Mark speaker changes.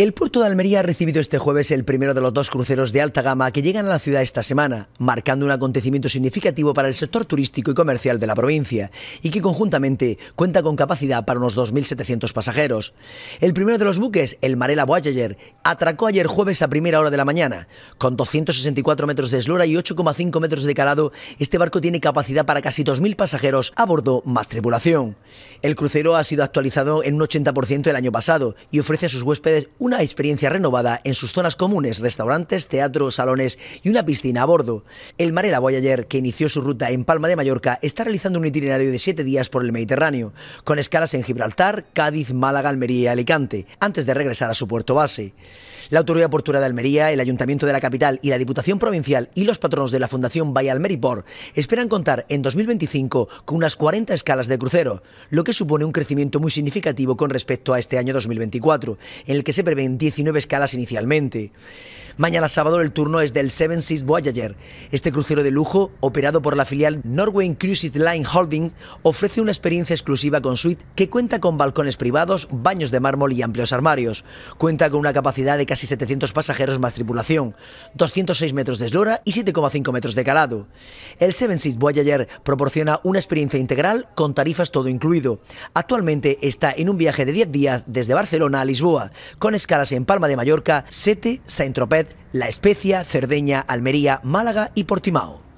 Speaker 1: El puerto de Almería ha recibido este jueves el primero de los dos cruceros de alta gama que llegan a la ciudad esta semana, marcando un acontecimiento significativo para el sector turístico y comercial de la provincia, y que conjuntamente cuenta con capacidad para unos 2.700 pasajeros. El primero de los buques, el Marela Voyager, atracó ayer jueves a primera hora de la mañana. Con 264 metros de eslora y 8,5 metros de calado, este barco tiene capacidad para casi 2.000 pasajeros a bordo más tripulación. El crucero ha sido actualizado en un 80% el año pasado y ofrece a sus huéspedes una experiencia renovada en sus zonas comunes, restaurantes, teatros, salones y una piscina a bordo. El Marela ayer que inició su ruta en Palma de Mallorca, está realizando un itinerario de siete días por el Mediterráneo, con escalas en Gibraltar, Cádiz, Málaga, Almería y Alicante, antes de regresar a su puerto base. La Autoridad Portuaria de Almería, el Ayuntamiento de la capital y la Diputación Provincial y los patronos de la Fundación Valle Almeripor esperan contar en 2025 con unas 40 escalas de crucero, lo que supone un crecimiento muy significativo con respecto a este año 2024, en el que se 29 en 19 escalas inicialmente. Mañana sábado el turno es del Seven Seas Voyager. Este crucero de lujo, operado por la filial Norway Cruises Line Holding, ofrece una experiencia exclusiva con suite que cuenta con balcones privados, baños de mármol y amplios armarios. Cuenta con una capacidad de casi 700 pasajeros más tripulación, 206 metros de eslora y 7,5 metros de calado. El Seven Seas Voyager proporciona una experiencia integral con tarifas todo incluido. Actualmente está en un viaje de 10 días desde Barcelona a Lisboa, con escalas en Palma de Mallorca, Sete, Saint-Tropez, la Especia, Cerdeña, Almería, Málaga y Portimao.